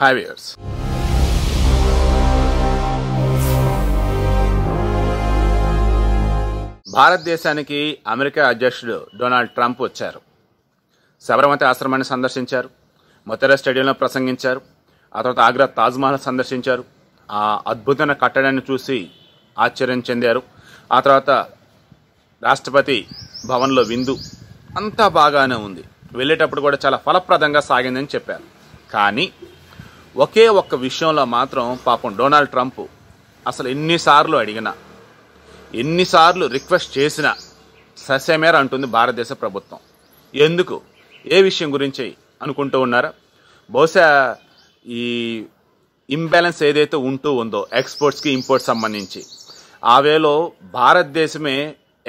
hi viewers భారతదేశానికి America అధ్యక్షుడు Donald Trump వచ్చారు శబరమతి ఆశ్రమాన్ని సందర్శించారు మొతెరా స్టేడియంలో ప్రసంగించారు ఆ తర్వాత ఆగ్రా తాజ్మహల్ సందర్శించారు ఆ అద్భుతమైన కట్టడాన్ని చూసి ఆశ్చర్యం చెందారు ఆ తర్వాత రాష్ట్రపతి భవన్లో విందు అంతా బాగానే ఉంది వెళ్ళేటప్పుడు కూడా చాలా ఫలప్రదంగా సాగిందని చెప్పారు కానీ ఒకే ఒక్క విషయంలో మాత్రం పాపం డొనాల్డ్ ట్రంప్ అసలు ఎన్నిసార్లు అడిగినా ఎన్నిసార్లు రిక్వెస్ట్ చేసినా ససేమేర అంటుంది భారతదేశ ప్రభుత్వం ఎందుకు ఏ విషయం గురించి అనుకుంటూ ఉన్నారా బహుశా ఈ ఇంబ్యాలెన్స్ ఏదైతే ఉంటూ ఉందో ఎక్స్పోర్ట్స్కి ఇంపోర్ట్స్ సంబంధించి ఆ వేలో భారతదేశమే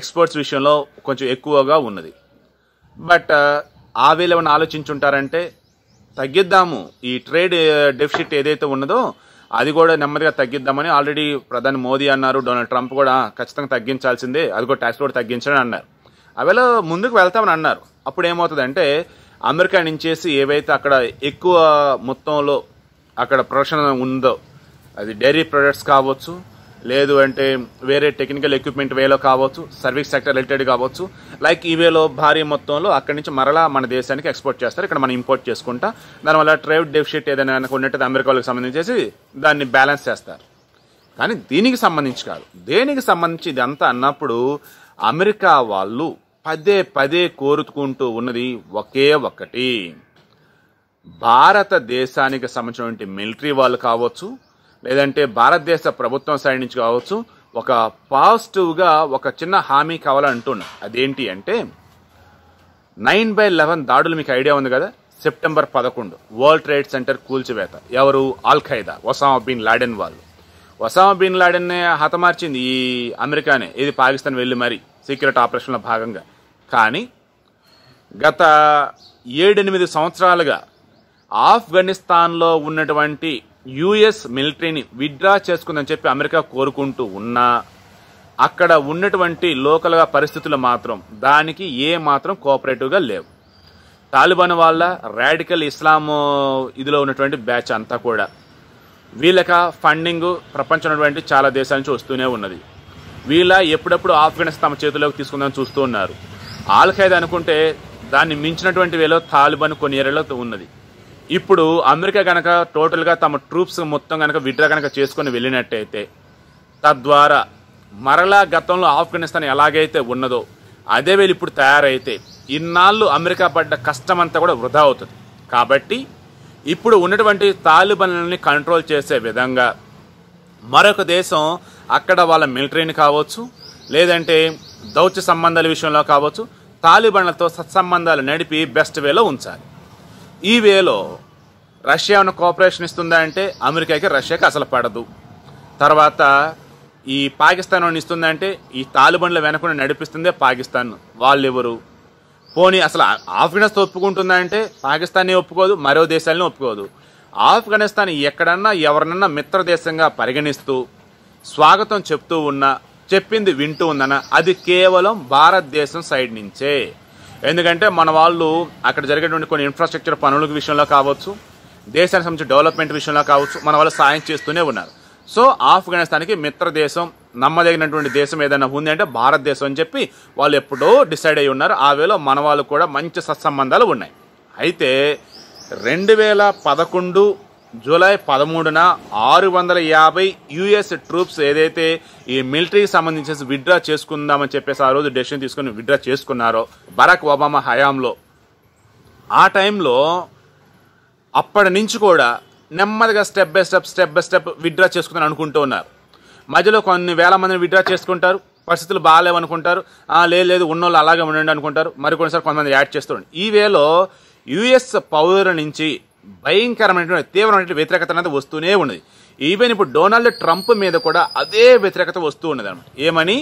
ఎక్స్పోర్ట్స్ విషయంలో కొంచెం ఎక్కువగా ఉన్నది బట్ ఆ వేలో ఏమైనా ఆలోచించుంటారంటే తగ్గిద్దాము ఈ ట్రేడ్ డెఫిసిట్ ఏదైతే ఉన్నదో అది కూడా నెమ్మదిగా తగ్గిద్దామని ఆల్రెడీ ప్రధాని మోదీ అన్నారు డొనాల్డ్ ట్రంప్ కూడా ఖచ్చితంగా తగ్గించాల్సిందే అది కూడా ట్యాక్స్ కూడా తగ్గించడం అన్నారు అవేలో ముందుకు వెళ్తామని అన్నారు అప్పుడు ఏమవుతుందంటే అమెరికా నుంచేసి ఏవైతే అక్కడ ఎక్కువ మొత్తంలో అక్కడ ప్రొడక్షన్ ఉందో అది డైరీ ప్రొడక్ట్స్ కావచ్చు లేదు అంటే వేరే టెక్నికల్ ఎక్విప్మెంట్ వేలో కావచ్చు సర్వీస్ సెక్టర్ రిలేటెడ్ కావచ్చు లైక్ ఈ వేలో భారీ మొత్తంలో అక్కడి నుంచి మరలా మన దేశానికి ఎక్స్పోర్ట్ చేస్తారు ఇక్కడ మనం ఇంపోర్ట్ చేసుకుంటా దానివల్ల ట్రేడ్ డెఫిషిట్ ఏదైనా ఉన్నట్టు అమెరికా సంబంధించేసి దాన్ని బ్యాలెన్స్ చేస్తారు కానీ దీనికి సంబంధించి కాదు దేనికి సంబంధించి ఇదంతా అన్నప్పుడు అమెరికా వాళ్ళు పదే పదే కోరుకుంటూ ఉన్నది ఒకే ఒక్కటి భారతదేశానికి సంబంధించినటువంటి మిలిటరీ వాళ్ళు కావచ్చు లేదంటే భారతదేశ ప్రభుత్వం సైడ్ నుంచి కావచ్చు ఒక పాజిటివ్గా ఒక చిన్న హామీ కావాలంటున్నా అదేంటి అంటే నైన్ బై లెవెన్ దాడులు మీకు ఐడియా ఉంది కదా సెప్టెంబర్ పదకొండు వరల్డ్ ట్రేడ్ సెంటర్ కూల్చివేత ఎవరు al Qaeda Osama bin Laden వాళ్ళు ఒసామా బిన్ లాడెన్నే హతమార్చింది ఈ అమెరికానే ఇది పాకిస్తాన్ వెళ్ళి మరి సీక్రెట్ ఆపరేషన్లో భాగంగా కానీ గత ఏడెనిమిది సంవత్సరాలుగా ఆఫ్ఘనిస్తాన్లో ఉన్నటువంటి యుఎస్ మిలిటరీని విత్డ్రా చేసుకుందని చెప్పి అమెరికా కోరుకుంటూ ఉన్నా అక్కడ ఉన్నటువంటి లోకల్గా పరిస్థితులు మాత్రం దానికి ఏ మాత్రం కోఆపరేటివ్గా లేవు తాలిబాన్ వాళ్ళ రాడికల్ ఇస్లాం ఇదిలో ఉన్నటువంటి బ్యాచ్ అంతా కూడా వీళ్ళక ఫండింగ్ ప్రపంచంలోటువంటి చాలా దేశాల నుంచి వస్తూనే ఉన్నది వీళ్ళ ఎప్పుడప్పుడు ఆఫ్ఘనిస్తాన్ తమ చేతిలోకి తీసుకుందని చూస్తూ ఉన్నారు ఆల్ఖైదా అనుకుంటే దాన్ని మించినటువంటి వేలో తాలిబాన్ కొన్ని ఏరియాలో ఉన్నది ఇప్పుడు అమెరికా కనుక టోటల్గా తమ ట్రూప్స్ మొత్తం కనుక విడ్రా కనుక చేసుకొని వెళ్ళినట్టయితే తద్వారా మరలా గతంలో ఆఫ్ఘనిస్తాన్ ఎలాగైతే ఉన్నదో అదే వేళ ఇప్పుడు తయారైతే ఇన్నాళ్ళు అమెరికా పడ్డ కష్టమంతా కూడా వృధా అవుతుంది కాబట్టి ఇప్పుడు ఉన్నటువంటి తాలిబన్లని కంట్రోల్ చేసే విధంగా మరొక దేశం అక్కడ వాళ్ళ మిలిటరీని కావచ్చు లేదంటే దౌత్య సంబంధాల విషయంలో కావచ్చు తాలిబన్లతో సత్సంబంధాలు నడిపి బెస్ట్ వేలో ఉంచాలి ఈ వేలో రష్యా ఏమైనా కోఆపరేషన్ ఇస్తుందా అంటే అమెరికాకి రష్యాకి అసలు పడదు తర్వాత ఈ పాకిస్తాన్ వాడిని ఇస్తుందంటే ఈ తాలిబన్ల వెనకుండా నడిపిస్తుందే పాకిస్తాన్ వాళ్ళు ఎవరు పోనీ అసలు ఆఫ్ఘనిస్తాన్ ఒప్పుకుంటుందా అంటే పాకిస్తాన్ని ఒప్పుకోదు మరో దేశాలని ఒప్పుకోదు ఆఫ్ఘనిస్తాన్ ఎక్కడన్నా ఎవరినన్నా మిత్ర దేశంగా పరిగణిస్తూ స్వాగతం చెప్తూ ఉన్నా చెప్పింది వింటూ ఉందన్న అది కేవలం భారతదేశం సైడ్ నుంచే ఎందుకంటే మన వాళ్ళు అక్కడ జరిగేటువంటి కొన్ని ఇన్ఫ్రాస్ట్రక్చర్ పనుల విషయంలో కావచ్చు దేశానికి సంబంధించి డెవలప్మెంట్ విషయంలో కావచ్చు మన వాళ్ళు సాయం చేస్తూనే ఉన్నారు సో ఆఫ్ఘనిస్తాన్కి మిత్ర దేశం నమ్మదగినటువంటి దేశం ఏదైనా ఉంది అంటే భారతదేశం అని చెప్పి వాళ్ళు ఎప్పుడో డిసైడ్ అయి ఉన్నారు ఆ వేళ మన వాళ్ళు కూడా మంచి సత్సంబంధాలు ఉన్నాయి అయితే రెండు వేల పదకొండు జూలై పదమూడున ఆరు వందల యాభై యుఎస్ ట్రూప్స్ ఏదైతే ఈ మిలిటరీకి సంబంధించి విత్డ్రా చేసుకుందామని చెప్పేసి ఆ రోజు డెసిషన్ తీసుకుని విత్డ్రా చేసుకున్నారో బరాక్ ఒబామా హయాంలో ఆ టైంలో అప్పటి నుంచి కూడా నెమ్మదిగా step by step step by step withdraw చేసుకుందని అనుకుంటూ ఉన్నారు మధ్యలో కొన్ని వేల మందిని విత్డ్రా చేసుకుంటారు పరిస్థితులు బాగాలేవనుకుంటారు లేదు లేదు ఉన్నోళ్ళు అలాగే ఉండండి అనుకుంటారు మరికొన్నిసారి కొంతమంది యాడ్ చేస్తూ ఈ వేలో యుఎస్ పౌర నుంచి భయంకరమైనటువంటి తీవ్రమైన వ్యతిరేకత అనేది వస్తూనే ఉన్నది ఈవెన్ ఇప్పుడు డొనాల్డ్ ట్రంప్ మీద కూడా అదే వ్యతిరేకత వస్తూ ఉన్నది అనమాట ఏమని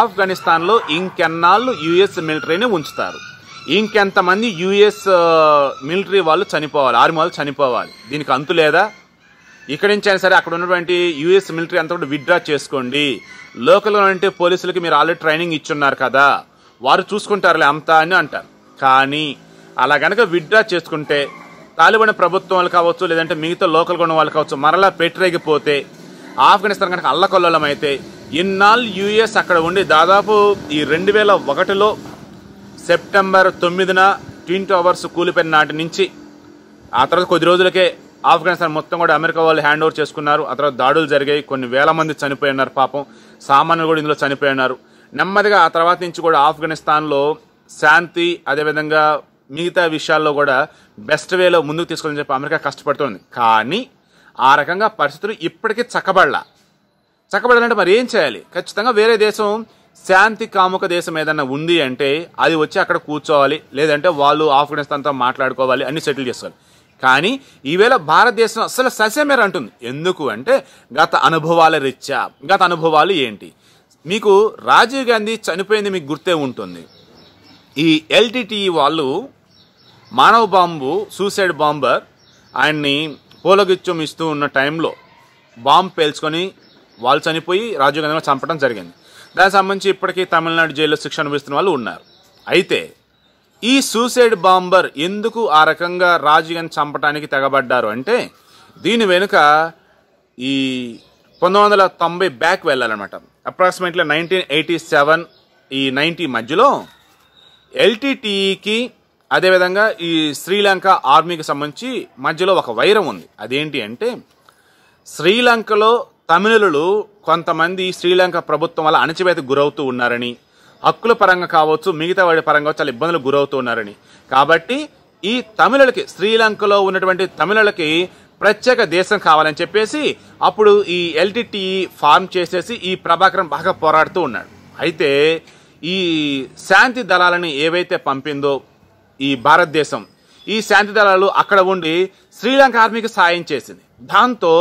ఆఫ్ఘనిస్తాన్లో ఇంకెన్నాళ్ళు యుఎస్ మిలిటరీని ఉంచుతారు ఇంకెంతమంది యుఎస్ మిలిటరీ వాళ్ళు చనిపోవాలి ఆర్మీ వాళ్ళు చనిపోవాలి దీనికి అంతు లేదా ఇక్కడి నుంచి అయినా సరే అక్కడ ఉన్నటువంటి యుఎస్ మిలిటరీ అంతా కూడా విత్డ్రా చేసుకోండి లోకల్లో అంటే పోలీసులకి మీరు ఆల్రెడీ ట్రైనింగ్ ఇచ్చున్నారు కదా వారు చూసుకుంటారులే అంతా అని అంటారు కానీ అలా కనుక విత్డ్రా చేసుకుంటే తాలిబాన్ ప్రభుత్వం వాళ్ళు కావచ్చు లేదంటే మిగతా లోకల్ ఉన్న వాళ్ళు కావచ్చు మరలా పెట్టరేగిపోతే ఆఫ్ఘనిస్తాన్ కనుక అల్లకొల్లం అయితే ఇన్నాళ్ళు యుఎస్ అక్కడ ఉండి దాదాపు ఈ రెండు వేల ఒకటిలో సెప్టెంబర్ తొమ్మిదిన ట్విన్ టవర్స్ కూలిపోయిన నాటి నుంచి ఆ తర్వాత కొద్ది రోజులకే ఆఫ్ఘనిస్తాన్ మొత్తం కూడా అమెరికా వాళ్ళు హ్యాండ్ ఓవర్ చేసుకున్నారు ఆ తర్వాత దాడులు జరిగాయి కొన్ని వేల మంది చనిపోయి ఉన్నారు పాపం సామాన్యులు కూడా ఇందులో ఉన్నారు నెమ్మదిగా ఆ తర్వాత నుంచి కూడా ఆఫ్ఘనిస్తాన్లో శాంతి అదేవిధంగా మిగతా విషయాల్లో కూడా బెస్ట్ వేలో ముందుకు తీసుకోవాలని చెప్పి అమెరికా కష్టపడుతోంది కానీ ఆ రకంగా పరిస్థితులు ఇప్పటికీ చక్కబడలా చక్కబడాలంటే మరి ఏం చేయాలి ఖచ్చితంగా వేరే దేశం శాంతి కాముక దేశం ఏదన్నా ఉంది అంటే అది వచ్చి అక్కడ కూర్చోవాలి లేదంటే వాళ్ళు ఆఫ్ఘనిస్తాన్తో మాట్లాడుకోవాలి అన్ని సెటిల్ చేసుకోవాలి కానీ ఈవేళ భారతదేశం అసలు ససేమేర అంటుంది ఎందుకు అంటే గత అనుభవాల రీత్యా గత అనుభవాలు ఏంటి మీకు రాజీవ్ గాంధీ చనిపోయింది మీకు గుర్తే ఉంటుంది ఈ ఎల్టీటీఈ వాళ్ళు మానవ బాంబు సూసైడ్ బాంబర్ ఆయన్ని పోలగిత్యం ఇస్తూ ఉన్న టైంలో బాంబు పేల్చుకొని వాళ్ళు చనిపోయి రాజీవ్ గాంధీ చంపడం జరిగింది దానికి సంబంధించి ఇప్పటికీ తమిళనాడు జైల్లో శిక్ష అనుభవిస్తున్న వాళ్ళు ఉన్నారు అయితే ఈ సూసైడ్ బాంబర్ ఎందుకు ఆ రకంగా రాజీవ్ గాంధీ చంపడానికి తెగబడ్డారు అంటే దీని వెనుక ఈ పంతొమ్మిది వందల తొంభై బ్యాక్ వెళ్ళాలన్నమాట అప్రాక్సిమేట్లీ నైన్టీన్ ఎయిటీ సెవెన్ ఈ నైంటీ మధ్యలో ఎల్టీటీఈకి అదేవిధంగా ఈ శ్రీలంక ఆర్మీకి సంబంధించి మధ్యలో ఒక వైరం ఉంది అదేంటి అంటే శ్రీలంకలో తమిళులు కొంతమంది శ్రీలంక ప్రభుత్వం వల్ల అణచివేత గురవుతూ ఉన్నారని హక్కుల పరంగా కావచ్చు మిగతా వాడి పరంగా చాలా ఇబ్బందులు గురవుతూ ఉన్నారని కాబట్టి ఈ తమిళులకి శ్రీలంకలో ఉన్నటువంటి తమిళులకి ప్రత్యేక దేశం కావాలని చెప్పేసి అప్పుడు ఈ ఎల్టీటీ ఫామ్ చేసేసి ఈ ప్రభాకరం బాగా పోరాడుతూ ఉన్నాడు అయితే ఈ శాంతి దళాలని ఏవైతే పంపిందో ఈ భారతదేశం ఈ శాంతి దళాలు అక్కడ ఉండి శ్రీలంక ఆర్మీకి సాయం చేసింది దాంతో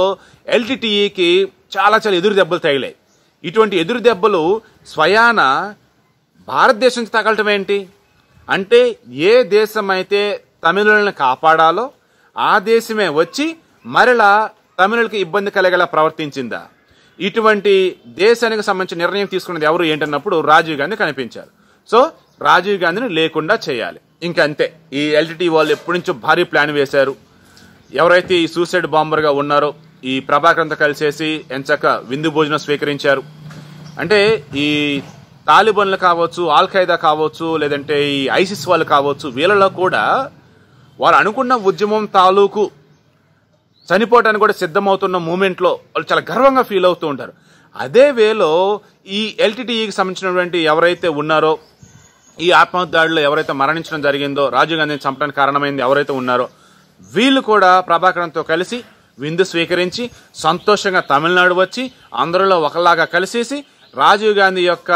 ఎల్టీటీఈకి చాలా చాలా ఎదురు దెబ్బలు తగిలాయి ఇటువంటి ఎదురు దెబ్బలు స్వయాన భారతదేశం తగలటం ఏంటి అంటే ఏ దేశం అయితే తమిళులను కాపాడాలో ఆ దేశమే వచ్చి మరలా తమిళులకి ఇబ్బంది కలిగేలా ప్రవర్తించిందా ఇటువంటి దేశానికి సంబంధించిన నిర్ణయం తీసుకున్నది ఎవరు ఏంటన్నప్పుడు రాజీవ్ గాంధీ కనిపించారు సో రాజీవ్ గాంధీని లేకుండా చేయాలి ఇంకంతే ఈ ఎల్టీటీ వాళ్ళు ఎప్పటి నుంచో భారీ ప్లాన్ వేశారు ఎవరైతే ఈ సూసైడ్ బాంబర్గా ఉన్నారో ఈ అంతా కలిసేసి ఎంచక్క విందు భోజనం స్వీకరించారు అంటే ఈ తాలిబన్లు కావచ్చు ఆల్ ఖైదా కావచ్చు లేదంటే ఈ ఐసిస్ వాళ్ళు కావచ్చు వీళ్ళలో కూడా వారు అనుకున్న ఉద్యమం తాలూకు చనిపోవటానికి కూడా సిద్ధమవుతున్న మూమెంట్లో వాళ్ళు చాలా గర్వంగా ఫీల్ అవుతూ ఉంటారు అదే వేలో ఈ ఎల్టీటీఈకి e సంబంధించినటువంటి ఎవరైతే ఉన్నారో ఈ ఆత్మహత్య దాడిలో ఎవరైతే మరణించడం జరిగిందో రాజీవ్ గాంధీని చంపడానికి కారణమైంది ఎవరైతే ఉన్నారో వీళ్ళు కూడా ప్రభాకరంతో కలిసి విందు స్వీకరించి సంతోషంగా తమిళనాడు వచ్చి అందరిలో ఒకలాగా కలిసేసి రాజీవ్ గాంధీ యొక్క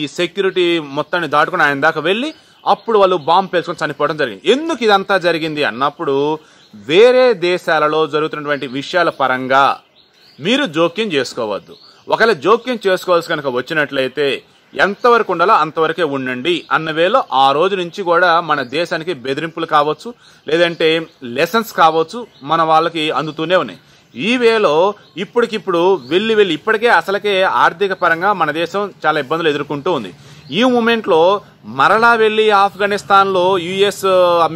ఈ సెక్యూరిటీ మొత్తాన్ని దాటుకుని ఆయన దాకా వెళ్ళి అప్పుడు వాళ్ళు బాంబు పేల్చుకొని చనిపోవడం జరిగింది ఎందుకు ఇదంతా జరిగింది అన్నప్పుడు వేరే దేశాలలో జరుగుతున్నటువంటి విషయాల పరంగా మీరు జోక్యం చేసుకోవద్దు ఒకవేళ జోక్యం చేసుకోవాల్సి కనుక వచ్చినట్లయితే ఎంతవరకు ఉండాలో అంతవరకే ఉండండి అన్న వేలో ఆ రోజు నుంచి కూడా మన దేశానికి బెదిరింపులు కావచ్చు లేదంటే లెసన్స్ కావచ్చు మన వాళ్ళకి అందుతూనే ఉన్నాయి ఈ వేలో ఇప్పటికిప్పుడు వెళ్ళి వెళ్ళి ఇప్పటికే అసలకే ఆర్థిక పరంగా మన దేశం చాలా ఇబ్బందులు ఎదుర్కొంటూ ఉంది ఈ మూమెంట్లో మరలా వెళ్ళి ఆఫ్ఘనిస్తాన్లో యుఎస్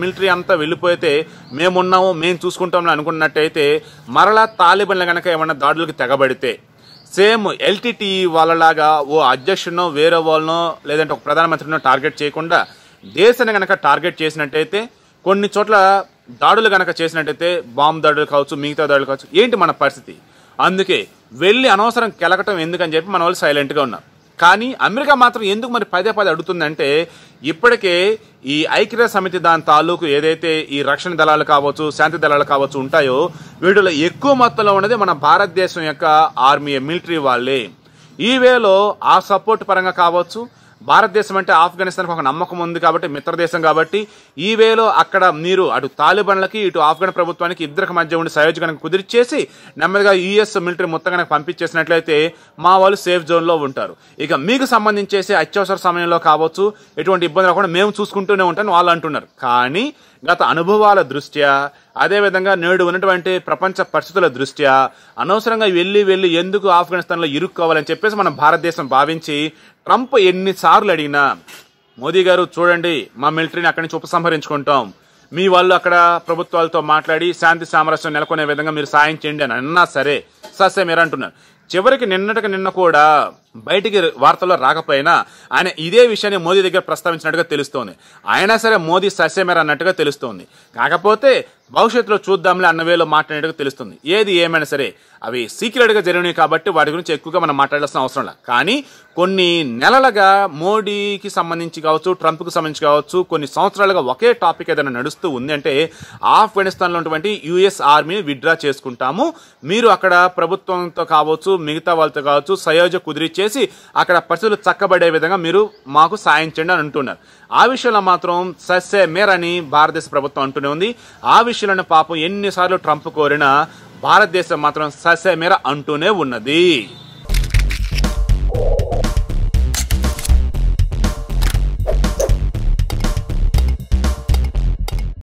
మిలిటరీ అంతా వెళ్ళిపోతే మేమున్నాము మేము చూసుకుంటాం అనుకున్నట్టయితే మరలా తాలిబన్లు కనుక ఏమన్నా దాడులకు తెగబడితే సేమ్ ఎల్టీటీ వాళ్ళలాగా ఓ అధ్యక్షుడినో వేరే వాళ్ళనో లేదంటే ఒక ప్రధానమంత్రినో టార్గెట్ చేయకుండా దేశాన్ని కనుక టార్గెట్ చేసినట్టయితే కొన్ని చోట్ల దాడులు కనుక చేసినట్టయితే బాంబు దాడులు కావచ్చు మిగతా దాడులు కావచ్చు ఏంటి మన పరిస్థితి అందుకే వెళ్ళి అనవసరం కెలకటం ఎందుకని చెప్పి మన వాళ్ళు సైలెంట్గా ఉన్నారు కానీ అమెరికా మాత్రం ఎందుకు మరి పదే పదే అడుగుతుందంటే ఇప్పటికే ఈ ఐక్యరాజ్య సమితి దాని తాలూకు ఏదైతే ఈ రక్షణ దళాలు కావచ్చు శాంతి దళాలు కావచ్చు ఉంటాయో వీటిలో ఎక్కువ మొత్తంలో ఉన్నది మన భారతదేశం యొక్క ఆర్మీ మిలిటరీ వాళ్ళే ఈ వేలో ఆ సపోర్ట్ పరంగా కావచ్చు భారతదేశం అంటే ఆఫ్ఘనిస్తాన్కి ఒక నమ్మకం ఉంది కాబట్టి మిత్రదేశం కాబట్టి ఈ వేలో అక్కడ మీరు అటు తాలిబాన్లకి ఇటు ఆఫ్ఘన్ ప్రభుత్వానికి ఇద్దరికి మధ్య ఉండి సయోజ కనుక కుదిరిచేసి నెమ్మదిగా యుఎస్ మిలిటరీ మొత్తం కనుక పంపించేసినట్లయితే మా వాళ్ళు సేఫ్ జోన్లో ఉంటారు ఇక మీకు సంబంధించేసి అత్యవసర సమయంలో కావచ్చు ఎటువంటి ఇబ్బంది రాకుండా మేము చూసుకుంటూనే ఉంటాను వాళ్ళు అంటున్నారు కానీ గత అనుభవాల దృష్ట్యా అదేవిధంగా నేడు ఉన్నటువంటి ప్రపంచ పరిస్థితుల దృష్ట్యా అనవసరంగా వెళ్ళి వెళ్ళి ఎందుకు ఆఫ్ఘనిస్తాన్లో ఇరుక్కోవాలని చెప్పేసి మనం భారతదేశం భావించి ట్రంప్ ఎన్నిసార్లు అడిగినా మోదీ గారు చూడండి మా మిలిటరీని అక్కడి నుంచి ఉపసంహరించుకుంటాం మీ వాళ్ళు అక్కడ ప్రభుత్వాలతో మాట్లాడి శాంతి సామరస్యం నెలకొనే విధంగా మీరు సాయం చేయండి అని అన్నా సరే సస్యమేరా అంటున్నారు చివరికి నిన్నటికి నిన్న కూడా బయటికి వార్తల్లో రాకపోయినా ఆయన ఇదే విషయాన్ని మోదీ దగ్గర ప్రస్తావించినట్టుగా తెలుస్తోంది అయినా సరే మోదీ సస్యమేర అన్నట్టుగా తెలుస్తోంది కాకపోతే భవిష్యత్తులో చూద్దాంలే అన్న వేలో మాట్లాడినట్టుగా తెలుస్తుంది ఏది ఏమైనా సరే అవి సీక్రెట్గా జరిగినాయి కాబట్టి వాటి గురించి ఎక్కువగా మనం మాట్లాడాల్సిన అవసరం లేదు కానీ కొన్ని నెలలుగా మోడీకి సంబంధించి కావచ్చు ట్రంప్కి సంబంధించి కావచ్చు కొన్ని సంవత్సరాలుగా ఒకే టాపిక్ ఏదైనా నడుస్తూ ఉందంటే ఆఫ్ఘనిస్తాన్లో ఉన్నటువంటి యుఎస్ ఆర్మీని విత్డ్రా చేసుకుంటాము మీరు అక్కడ ప్రభుత్వంతో కావచ్చు మిగతా వాళ్ళతో కావచ్చు సయోజ కుదిరిచే చేసి అక్కడ పరిస్థితులు చక్కబడే విధంగా మీరు మాకు సాయం చేయండి అని అంటున్నారు ఆ విషయంలో మాత్రం సస్సే మేరని భారతదేశ ప్రభుత్వం అంటూనే ఉంది ఆ విషయంలో పాపం ఎన్నిసార్లు ట్రంప్ కోరినా భారతదేశం మాత్రం సస్సే మేర అంటూనే ఉన్నది